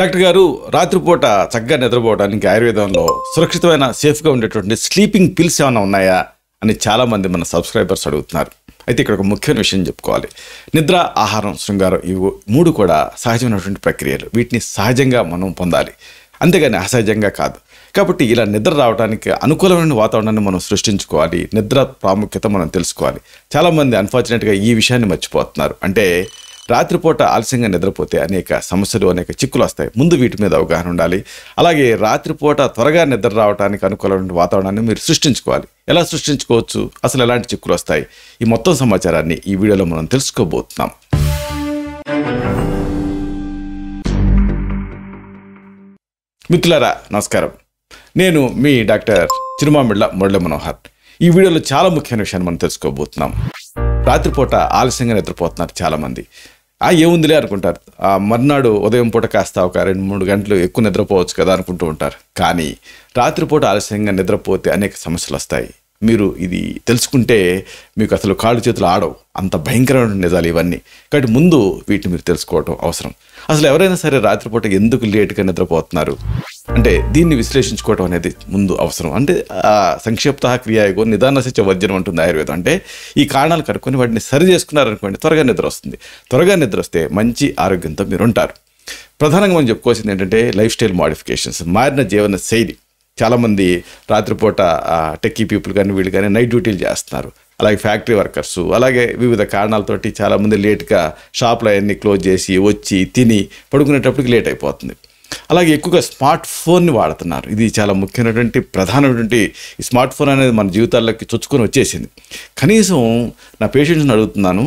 doctor గారు రాత్రిపూట చక్కగా నిద్రపోవడానికి ఆయుర్వేదంలో సురక్షితమైన సేఫ్గా ఉండేటువంటి స్లీపింగ్ పిల్స్ ఏమైనా ఉన్నాయా అని చాలామంది మన సబ్స్క్రైబర్స్ అడుగుతున్నారు అయితే ఇక్కడ ఒక ముఖ్యమైన విషయం చెప్పుకోవాలి నిద్ర ఆహారం శృంగారం ఇవి మూడు కూడా సహజమైనటువంటి ప్రక్రియలు వీటిని సహజంగా మనం పొందాలి అంతేగాని అసహజంగా కాదు కాబట్టి ఇలా నిద్ర రావడానికి అనుకూలమైన వాతావరణాన్ని మనం సృష్టించుకోవాలి నిద్ర ప్రాముఖ్యత మనం తెలుసుకోవాలి చాలామంది అన్ఫార్చునేట్గా ఈ విషయాన్ని మర్చిపోతున్నారు అంటే రాత్రిపూట ఆలస్యంగా నిద్రపోతే అనేక సమస్యలు అనేక చిక్కులు వస్తాయి ముందు వీటి మీద అవగాహన ఉండాలి అలాగే రాత్రిపూట త్వరగా నిద్ర రావడానికి అనుకూలమైన వాతావరణాన్ని మీరు సృష్టించుకోవాలి ఎలా సృష్టించుకోవచ్చు అసలు ఎలాంటి చిక్కులు వస్తాయి ఈ మొత్తం సమాచారాన్ని ఈ వీడియోలో మనం తెలుసుకోబోతున్నాం మిత్రులారా నమస్కారం నేను మీ డాక్టర్ చిరుమామిళ్ళ మురళి మనోహర్ ఈ వీడియోలో చాలా ముఖ్యమైన విషయాన్ని మనం తెలుసుకోబోతున్నాం రాత్రిపూట ఆలస్యంగా నిద్రపోతున్నారు చాలామంది ఆ ఏముందిలే అనుకుంటారు ఆ మర్నాడు ఉదయం పూట కాస్త ఒక రెండు మూడు గంటలు ఎక్కువ నిద్రపోవచ్చు కదా అనుకుంటూ ఉంటారు కానీ రాత్రిపూట ఆలస్యంగా నిద్రపోతే అనేక సమస్యలు వస్తాయి మీరు ఇది తెలుసుకుంటే మీకు అసలు కాళ్ళు చేతులు ఆడవు అంత భయంకరమైన నిజాలు ఇవన్నీ కాబట్టి ముందు వీటిని మీరు తెలుసుకోవటం అవసరం అసలు ఎవరైనా సరే రాత్రిపూట ఎందుకు లేట్గా నిద్రపోతున్నారు అంటే దీన్ని విశ్లేషించుకోవటం అనేది ముందు అవసరం అంటే సంక్షిప్త క్రియాయో నిదాన సత్య వజ్రం ఉంటుంది ఆయుర్వేదం అంటే ఈ కారణాలు కనుక్కొని వాటిని సరి చేసుకున్నారనుకోండి త్వరగా నిద్ర వస్తుంది త్వరగా నిద్ర వస్తే మంచి ఆరోగ్యంతో మీరు ఉంటారు ప్రధానంగా మనం చెప్పుకోవాల్సింది ఏంటంటే లైఫ్ స్టైల్ మాడిఫికేషన్స్ మారిన జీవన శైలి చాలామంది రాత్రిపూట టెక్కీ పీపుల్ కానీ వీళ్ళు కానీ నైట్ డ్యూటీలు చేస్తున్నారు అలాగే ఫ్యాక్టరీ వర్కర్స్ అలాగే వివిధ కారణాలతోటి చాలామంది లేట్గా షాపులు అవన్నీ క్లోజ్ చేసి వచ్చి తిని పడుకునేటప్పటికి లేట్ అయిపోతుంది అలాగే ఎక్కువగా స్మార్ట్ ఫోన్ని వాడుతున్నారు ఇది చాలా ముఖ్యమైనటువంటి ప్రధానమైనటువంటి ఈ స్మార్ట్ ఫోన్ అనేది మన జీవితాల్లోకి చొచ్చుకొని వచ్చేసింది కనీసం నా పేషెంట్స్ని అడుగుతున్నాను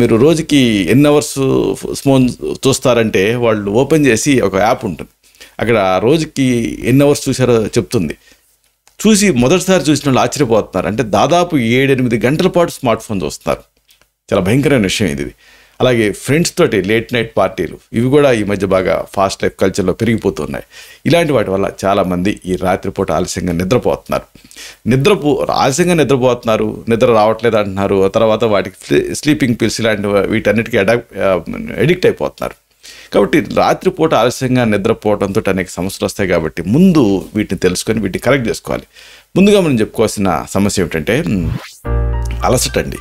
మీరు రోజుకి ఎన్ని అవర్స్ ఫోన్ చూస్తారంటే వాళ్ళు ఓపెన్ చేసి ఒక యాప్ ఉంటుంది అక్కడ రోజుకి ఎన్ని అవర్స్ చూశారో చెప్తుంది చూసి మొదటిసారి చూసిన వాళ్ళు ఆశ్చర్యపోతున్నారు అంటే దాదాపు ఏడెనిమిది గంటల పాటు స్మార్ట్ ఫోన్ చూస్తున్నారు చాలా భయంకరమైన విషయం ఇది అలాగే ఫ్రెండ్స్ తోటి లేట్ నైట్ పార్టీలు ఇవి కూడా ఈ మధ్య బాగా ఫాస్ట్ లైఫ్ కల్చర్లో పెరిగిపోతున్నాయి ఇలాంటి వాటి వల్ల చాలామంది ఈ రాత్రిపూట ఆలస్యంగా నిద్రపోతున్నారు నిద్రపో ఆలస్యంగా నిద్రపోతున్నారు నిద్ర రావట్లేదు అంటున్నారు తర్వాత వాటికి స్లీపింగ్ పిల్స్ ఇలాంటి వీటన్నిటికీ అడాప్ ఎడిక్ట్ అయిపోతున్నారు కాబట్టి రాత్రిపూట ఆలస్యంగా నిద్రపోవడంతో అనేక సమస్యలు వస్తాయి కాబట్టి ముందు వీటిని తెలుసుకొని వీటిని కరెక్ట్ చేసుకోవాలి ముందుగా మనం చెప్పుకోవాల్సిన సమస్య ఏమిటంటే అలసట అండి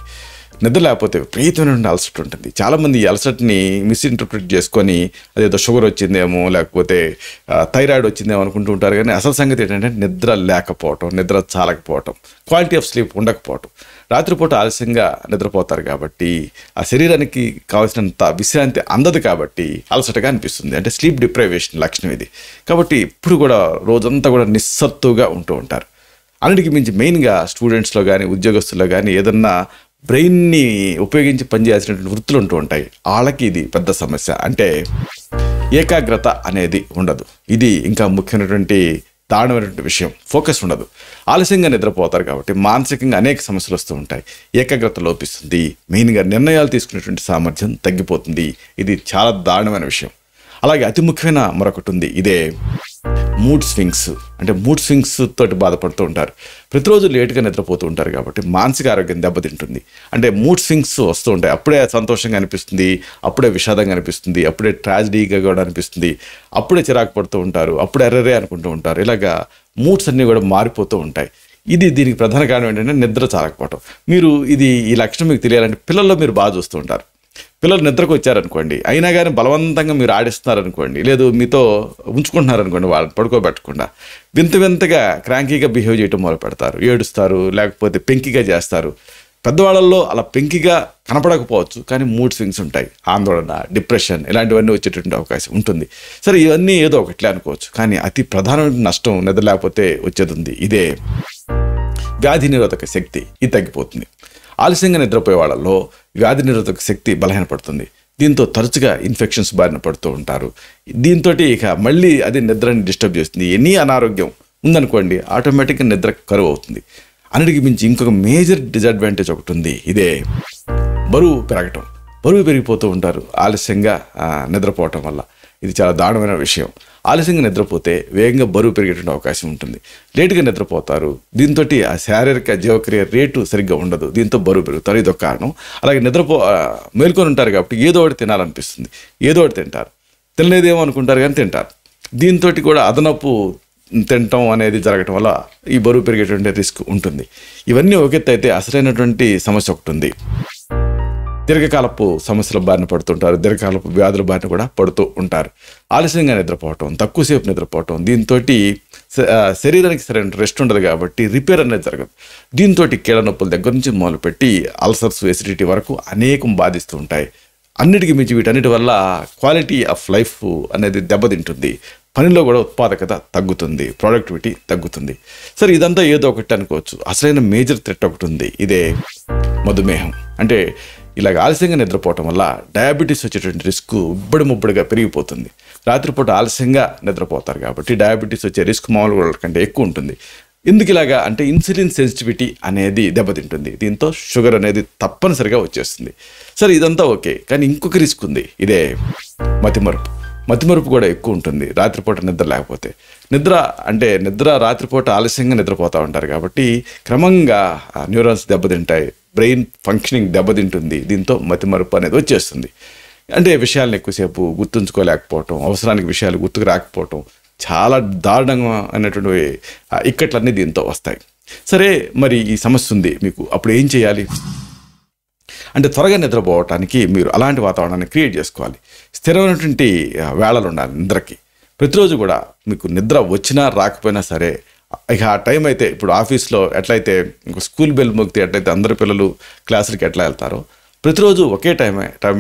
నిద్ర లేకపోతే విపరీతమైన అలసట ఉంటుంది చాలామంది ఈ అలసటని మిస్ఇంటర్ప్రిట్ చేసుకొని అదేదో షుగర్ వచ్చిందేమో లేకపోతే థైరాయిడ్ వచ్చిందేమో అనుకుంటూ ఉంటారు కానీ అసలు సంగతి ఏంటంటే నిద్ర లేకపోవటం నిద్ర చాలకపోవటం క్వాలిటీ ఆఫ్ స్లీప్ ఉండకపోవటం రాత్రిపూట ఆలస్యంగా నిద్రపోతారు కాబట్టి ఆ శరీరానికి కావాల్సినంత విశ్రాంతి అందదు కాబట్టి అలసటగా అనిపిస్తుంది అంటే స్లీప్ డిప్రైవేషన్ లక్షణం ఇది కాబట్టి ఇప్పుడు కూడా రోజంతా కూడా నిస్సత్తుగా ఉంటూ ఉంటారు అన్నిటికీ మించి మెయిన్గా స్టూడెంట్స్లో కానీ ఉద్యోగస్తుల్లో కానీ ఏదన్నా బ్రెయిన్ని ఉపయోగించి పనిచేసినటువంటి వృత్తులు ఉంటూ ఉంటాయి వాళ్ళకి ఇది పెద్ద సమస్య అంటే ఏకాగ్రత అనేది ఉండదు ఇది ఇంకా ముఖ్యమైనటువంటి దారుణమైనటువంటి విషయం ఫోకస్ ఉండదు ఆలస్యంగా నిద్రపోతారు కాబట్టి మానసికంగా అనేక సమస్యలు వస్తూ ఉంటాయి ఏకాగ్రత లోపిస్తుంది మెయిన్గా నిర్ణయాలు తీసుకునేటువంటి సామర్థ్యం తగ్గిపోతుంది ఇది చాలా దారుణమైన విషయం అలాగే అతి ముఖ్యమైన మరొకటి ఉంది ఇదే మూడ్ స్వింగ్స్ అంటే మూడ్ స్వింగ్స్ తోటి బాధపడుతూ ఉంటారు ప్రతిరోజు లేటుగా నిద్రపోతూ ఉంటారు కాబట్టి మానసిక ఆరోగ్యం దెబ్బతింటుంది అంటే మూడ్ స్వింగ్స్ వస్తూ ఉంటాయి అప్పుడే సంతోషంగా అనిపిస్తుంది అప్పుడే విషాదంగా అనిపిస్తుంది అప్పుడే ట్రాజిడీగా కూడా అనిపిస్తుంది అప్పుడే చిరాకు పడుతూ ఉంటారు అప్పుడే ఎర్రరే అనుకుంటూ ఉంటారు ఇలాగా మూడ్స్ అన్నీ కూడా మారిపోతూ ఉంటాయి ఇది దీనికి ప్రధాన కారణం ఏంటంటే నిద్ర చాలకపోవటం మీరు ఇది ఈ లక్షణం మీకు తెలియాలంటే పిల్లల్లో మీరు బాగా చూస్తూ ఉంటారు పిల్లలు నిద్రకు వచ్చారనుకోండి అయినా కానీ బలవంతంగా మీరు ఆడిస్తున్నారనుకోండి లేదు మీతో ఉంచుకుంటున్నారనుకోండి వాళ్ళని పడుకోబెట్టకుండా వింత వింతగా క్రాంకీగా బిహేవ్ చేయటం మొదలు పెడతారు ఏడుస్తారు లేకపోతే పెంకిగా చేస్తారు పెద్దవాళ్ళల్లో అలా పెంకిగా కనపడకపోవచ్చు కానీ మూడ్ స్వింగ్స్ ఉంటాయి ఆందోళన డిప్రెషన్ ఇలాంటివన్నీ వచ్చేటటువంటి అవకాశం ఉంటుంది సరే ఇవన్నీ ఏదో ఒకట్లే అనుకోవచ్చు కానీ అతి ప్రధానమైన నష్టం నిద్ర లేకపోతే వచ్చేది ఉంది ఇదే వ్యాధి నిరోధక శక్తి ఇది తగ్గిపోతుంది ఆలస్యంగా నిద్రపోయే వాళ్ళలో వ్యాధి నిరోధక శక్తి బలహీనపడుతుంది దీంతో తరచుగా ఇన్ఫెక్షన్స్ బారిన పడుతూ ఉంటారు దీంతో ఇక మళ్ళీ అది నిద్రని డిస్టర్బ్ చేస్తుంది ఎనీ అనారోగ్యం ఉందనుకోండి ఆటోమేటిక్గా నిద్ర కరువు అవుతుంది అన్నిటికి మించి ఇంకొక మేజర్ డిజడ్వాంటేజ్ ఒకటి ఉంది ఇదే బరువు పెరగటం బరువు పెరిగిపోతూ ఉంటారు ఆలస్యంగా నిద్రపోవటం వల్ల ఇది చాలా దారుణమైన విషయం ఆలస్యంగా నిద్రపోతే వేగంగా బరువు పెరిగేటువంటి అవకాశం ఉంటుంది లేటుగా నిద్రపోతారు దీంతో ఆ శారీరక జీవక్రియ రేటు సరిగ్గా ఉండదు దీంతో బరువు పెరుగుతారు ఇదొక కారణం అలాగే నిద్రపో మేల్కొని ఉంటారు కాబట్టి ఏదో ఒకటి తినాలనిపిస్తుంది ఏదో ఒకటి తింటారు తినలేదేమో అనుకుంటారు కానీ తింటారు దీంతో కూడా అదనపు తినటం అనేది జరగటం వల్ల ఈ బరువు పెరిగేటువంటి రిస్క్ ఉంటుంది ఇవన్నీ ఒకెత్తు అయితే అసలైనటువంటి సమస్య ఒకటి ఉంది దీర్ఘకాలపు సమస్యల బారిన పడుతుంటారు దీర్ఘకాలపు వ్యాధుల బారిన కూడా పడుతూ ఉంటారు ఆలస్యంగా నిద్రపోవటం తక్కువసేపు నిద్రపోవటం దీంతో శరీరానికి సరైన రెస్ట్ ఉండదు కాబట్టి రిపేర్ అనేది జరగదు దీంతో కీడ నొప్పుల దగ్గర నుంచి మొదలుపెట్టి అల్సర్స్ ఎసిడిటీ వరకు అనేకం బాధిస్తూ ఉంటాయి అన్నిటికీ మించి వీటన్నిటి వల్ల క్వాలిటీ ఆఫ్ లైఫ్ అనేది దెబ్బతింటుంది పనిలో కూడా ఉత్పాదకత తగ్గుతుంది ప్రొడక్టివిటీ తగ్గుతుంది సరే ఇదంతా ఏదో ఒకటి అనుకోవచ్చు అసలైన మేజర్ థ్రెట్ ఒకటి ఉంది ఇదే మధుమేహం అంటే ఇలాగ ఆలస్యంగా నిద్రపోవటం వల్ల డయాబెటీస్ వచ్చేటువంటి రిస్క్ ఉబ్బడి ముబ్బడిగా పెరిగిపోతుంది రాత్రిపూట ఆలస్యంగా నిద్రపోతారు కాబట్టి డయాబెటీస్ వచ్చే రిస్క్ మామూలు కంటే ఎక్కువ ఉంటుంది ఎందుకు ఇలాగా అంటే ఇన్సులిన్ సెన్సిటివిటీ అనేది దెబ్బతింటుంది దీంతో షుగర్ అనేది తప్పనిసరిగా వచ్చేస్తుంది సరే ఇదంతా ఓకే కానీ ఇంకొక రిస్క్ ఉంది ఇదే మతిమరుపు మతిమరుపు కూడా ఎక్కువ ఉంటుంది రాత్రిపూట నిద్ర లేకపోతే నిద్ర అంటే నిద్ర రాత్రిపూట ఆలస్యంగా నిద్రపోతూ ఉంటారు కాబట్టి క్రమంగా న్యూరాన్స్ దెబ్బతింటాయి బ్రెయిన్ ఫంక్షనింగ్ దెబ్బతింటుంది దీంతో మతిమరుపు అనేది వచ్చేస్తుంది అంటే విషయాలను ఎక్కువసేపు గుర్తుంచుకోలేకపోవటం అవసరానికి విషయాలు గుర్తుకు రాకపోవటం చాలా దారుణంగా అనేటువంటి ఇక్కట్లన్నీ దీంతో వస్తాయి సరే మరి ఈ సమస్య ఉంది మీకు అప్పుడు ఏం చేయాలి అంటే త్వరగా నిద్రపోవటానికి మీరు అలాంటి వాతావరణాన్ని క్రియేట్ చేసుకోవాలి స్థిరమైనటువంటి వేళలు ఉండాలి నిద్రకి ప్రతిరోజు కూడా మీకు నిద్ర వచ్చినా రాకపోయినా సరే ఇక ఆ టైం అయితే ఇప్పుడు ఆఫీస్లో ఎట్లయితే స్కూల్ బెల్ మోగితే ఎట్లయితే అందరు పిల్లలు క్లాసులకి ఎట్లా వెళ్తారో ప్రతిరోజు ఒకే టైం టైం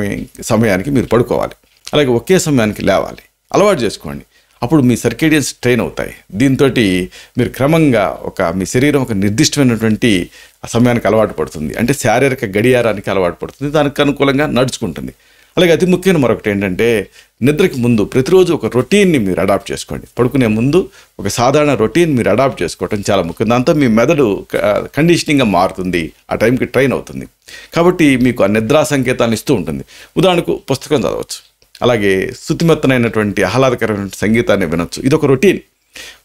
సమయానికి మీరు పడుకోవాలి అలాగే ఒకే సమయానికి లేవాలి అలవాటు చేసుకోండి అప్పుడు మీ సర్కేడియన్స్ ట్రైన్ అవుతాయి దీంతో మీరు క్రమంగా ఒక మీ శరీరం ఒక నిర్దిష్టమైనటువంటి సమయానికి అలవాటు పడుతుంది అంటే శారీరక గడియారానికి అలవాటు పడుతుంది దానికి అనుకూలంగా నడుచుకుంటుంది అలాగే అతి ముఖ్యమైన మరొకటి ఏంటంటే నిద్రకి ముందు ప్రతిరోజు ఒక రొటీన్ని మీరు అడాప్ట్ చేసుకోండి పడుకునే ముందు ఒక సాధారణ రొటీన్ మీరు అడాప్ట్ చేసుకోవటం చాలా ముఖ్యం దాంతో మీ మెదడు కండిషనింగ్గా మారుతుంది ఆ టైంకి ట్రైన్ అవుతుంది కాబట్టి మీకు ఆ నిద్రా సంకేతాన్ని ఇస్తూ ఉంటుంది ఉదాహరణకు పుస్తకం చదవచ్చు అలాగే శుతిమెత్తనైనటువంటి ఆహ్లాదకరమైన సంగీతాన్ని వినొచ్చు ఇది ఒక రొటీన్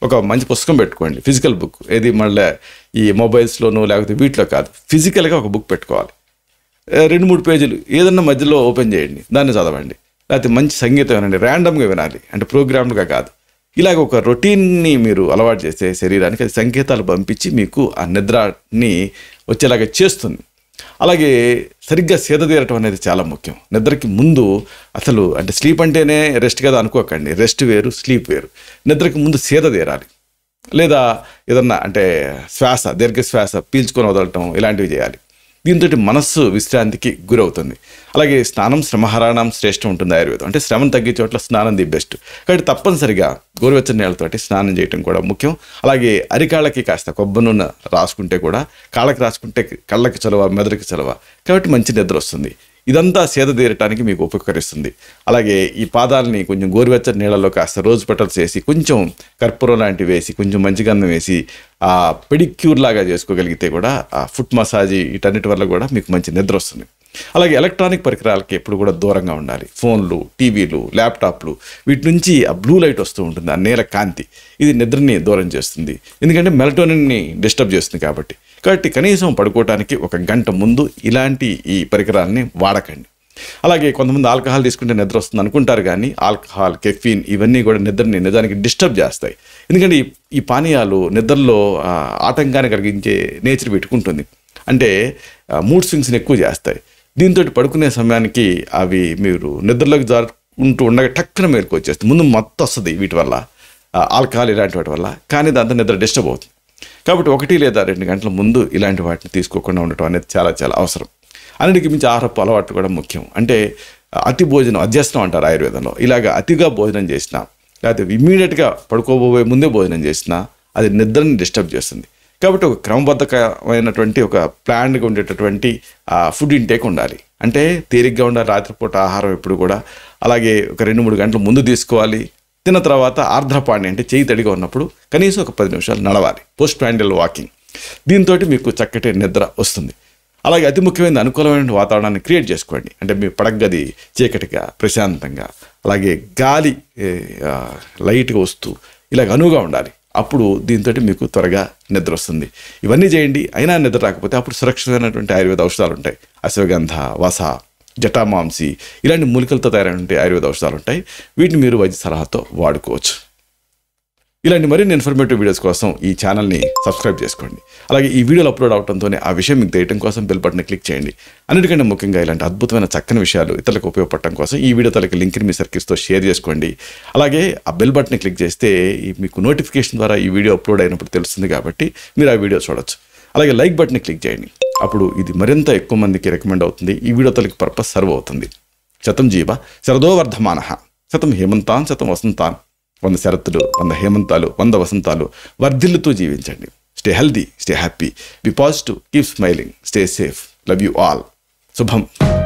ఒక మంచి పుస్తకం పెట్టుకోండి ఫిజికల్ బుక్ ఏది మళ్ళీ ఈ మొబైల్స్లోనూ లేకపోతే వీటిలో కాదు ఫిజికల్గా ఒక బుక్ పెట్టుకోవాలి రెండు మూడు పేజీలు ఏదన్నా మధ్యలో ఓపెన్ చేయండి దాన్ని చదవండి లేకపోతే మంచి సంగీతం వినండి ర్యాండమ్గా వినాలి అంటే ప్రోగ్రామ్గా కాదు ఇలాగ ఒక రొటీన్ని మీరు అలవాటు చేస్తే శరీరానికి అది సంకేతాలు పంపించి మీకు ఆ నిద్రని వచ్చేలాగా చేస్తుంది అలాగే సరిగ్గా సేద తీరటం అనేది చాలా ముఖ్యం నిద్రకి ముందు అసలు అంటే స్లీప్ అంటేనే రెస్ట్ కదా అనుకోకండి రెస్ట్ వేరు స్లీప్ వేరు నిద్రకి ముందు సేద తీరాలి లేదా ఏదన్నా అంటే శ్వాస దీర్ఘశ్వాస పీల్చుకొని వదలటం ఇలాంటివి చేయాలి దీంతో మనస్సు విశ్రాంతికి గురవుతుంది అలాగే స్నానం శ్రమహరాణం శ్రేష్టం ఉంటుంది ఆయుర్వేదం అంటే శ్రమం తగ్గే చోట్ల స్నానం ది బెస్ట్ కాబట్టి తప్పనిసరిగా గోరువెచ్చని నీళ్ళతోటి స్నానం చేయటం కూడా ముఖ్యం అలాగే అరికాళ్ళకి కాస్త కొబ్బరి నూనె రాసుకుంటే కూడా కాళ్ళకి రాసుకుంటే కళ్ళకి చలవ మెదడుకి చలవ కాబట్టి మంచి నిద్ర వస్తుంది ఇదంతా సేద తీరటానికి మీకు ఉపకరిస్తుంది అలాగే ఈ పాదాలని కొంచెం గోరువెచ్చని నీళ్ళలో కాస్త రోజు పెట్టలు చేసి కొంచెం కర్పూరం లాంటివి వేసి కొంచెం మంచి గంధం వేసి పెడిక్యూర్ లాగా చేసుకోగలిగితే కూడా ఆ ఫుట్ మసాజ్ వీటన్నిటి వల్ల కూడా మీకు మంచి నిద్ర వస్తుంది అలాగే ఎలక్ట్రానిక్ పరికరాలకి ఎప్పుడు కూడా దూరంగా ఉండాలి ఫోన్లు టీవీలు ల్యాప్టాప్లు వీటి నుంచి ఆ బ్లూ లైట్ వస్తూ ఉంటుంది ఆ నేల కాంతి ఇది నిద్రని దూరం చేస్తుంది ఎందుకంటే మెలటోనిన్ని డిస్టర్బ్ చేస్తుంది కాబట్టి కాబట్టి కనీసం పడుకోవటానికి ఒక గంట ముందు ఇలాంటి ఈ పరికరాలని వాడకండి అలాగే కొంతమంది ఆల్కహాల్ తీసుకుంటే నిద్ర వస్తుంది అనుకుంటారు కానీ ఆల్కహాల్ కెఫీన్ ఇవన్నీ కూడా నిద్రని నిజానికి డిస్టర్బ్ చేస్తాయి ఎందుకంటే ఈ పానీయాలు నిద్రలో ఆటంకాన్ని కలిగించే నేచర్ పెట్టుకుంటుంది అంటే మూడ్ స్వింగ్స్ని ఎక్కువ చేస్తాయి దీంతో పడుకునే సమయానికి అవి మీరు నిద్రలోకి జారుకుంటూ ఉండగా టక్కున మేరకు వచ్చేస్తుంది ముందు మొత్తం వస్తుంది వీటి వల్ల ఆల్కహాల్ ఇలాంటి వాటి వల్ల కానీ దాంతో నిద్ర డిస్టర్బ్ అవుతుంది కాబట్టి ఒకటి లేదా రెండు గంటల ముందు ఇలాంటి వాటిని తీసుకోకుండా ఉండటం అనేది చాలా చాలా అవసరం అన్నిటికి మించి ఆహారపు అలవాటు కూడా ముఖ్యం అంటే అతి భోజనం అధ్యస్తం అంటారు ఆయుర్వేదంలో ఇలాగ అతిగా భోజనం చేసినా లేకపోతే ఇమీడియట్గా పడుకోబోయే ముందే భోజనం చేసినా అది నిద్రని డిస్టర్బ్ చేస్తుంది కాబట్టి ఒక క్రమబద్ధకమైనటువంటి ఒక ప్లాన్గా ఉండేటటువంటి ఫుడ్ ఇంటేక్ ఉండాలి అంటే తేలిగ్గా ఉండాలి రాత్రిపూట ఆహారం ఎప్పుడు కూడా అలాగే ఒక రెండు మూడు గంటలు ముందు తీసుకోవాలి తిన్న తర్వాత ఆర్ద్రపాణి అంటే చేయి తడిగా ఉన్నప్పుడు కనీసం ఒక పది నిమిషాలు నడవాలి పోస్ట్ ప్యాండల్ వాకింగ్ దీంతో మీకు చక్కటి నిద్ర వస్తుంది అలాగే అతి ముఖ్యమైన అనుకూలమైన వాతావరణాన్ని క్రియేట్ చేసుకోండి అంటే మీ పడగది చీకటిగా ప్రశాంతంగా అలాగే గాలి లైట్గా వస్తూ ఇలాగ అనువుగా ఉండాలి అప్పుడు దీంతో మీకు త్వరగా నిద్ర వస్తుంది ఇవన్నీ చేయండి అయినా నిద్ర రాకపోతే అప్పుడు సురక్షితమైనటువంటి ఆయుర్వేద ఔషధాలు ఉంటాయి అశ్వగంధ వస జటామాంసి ఇలాంటి మూలికలతో తయారైనటువంటి ఆయుర్వేద ఔషధాలు ఉంటాయి వీటిని మీరు వైద్య సలహాతో వాడుకోవచ్చు ఇలాంటి మరిన్ని ఇన్ఫర్మేటివ్ వీడియోస్ కోసం ఈ ఛానల్ని సబ్స్క్రైబ్ చేసుకోండి అలాగే ఈ వీడియోలు అప్లోడ్ అవడంతోనే ఆ విషయం మీకు తెలియడం కోసం బెల్ బటన్ క్లిక్ చేయండి అన్నిటికంటే ముఖ్యంగా ఇలాంటి అద్భుతమైన చక్కని విషయాలు ఇతరులకు ఉపయోగపడటం కోసం ఈ వీడియో తలకి లింక్ని మీ సర్కిల్స్తో షేర్ చేసుకోండి అలాగే ఆ బెల్ బటన్ క్లిక్ చేస్తే మీకు నోటిఫికేషన్ ద్వారా ఈ వీడియో అప్లోడ్ అయినప్పుడు తెలుస్తుంది కాబట్టి మీరు ఆ వీడియో చూడొచ్చు అలాగే లైక్ బటన్ క్లిక్ చేయండి అప్పుడు ఇది మరింత ఎక్కువ మందికి రికమెండ్ అవుతుంది ఈ వీడియో తలకి పర్పస్ సర్వ్ అవుతుంది శతం జీవ శరదోవర్ధమాన శతం హేమంతాన్ శతం వసంతాన్ వంద శరత్తులు వంద హేమంతాలు వంద వసంతాలు వర్ధిల్లుతూ జీవించండి stay healthy stay happy be positive keep smiling stay safe love you all శుభం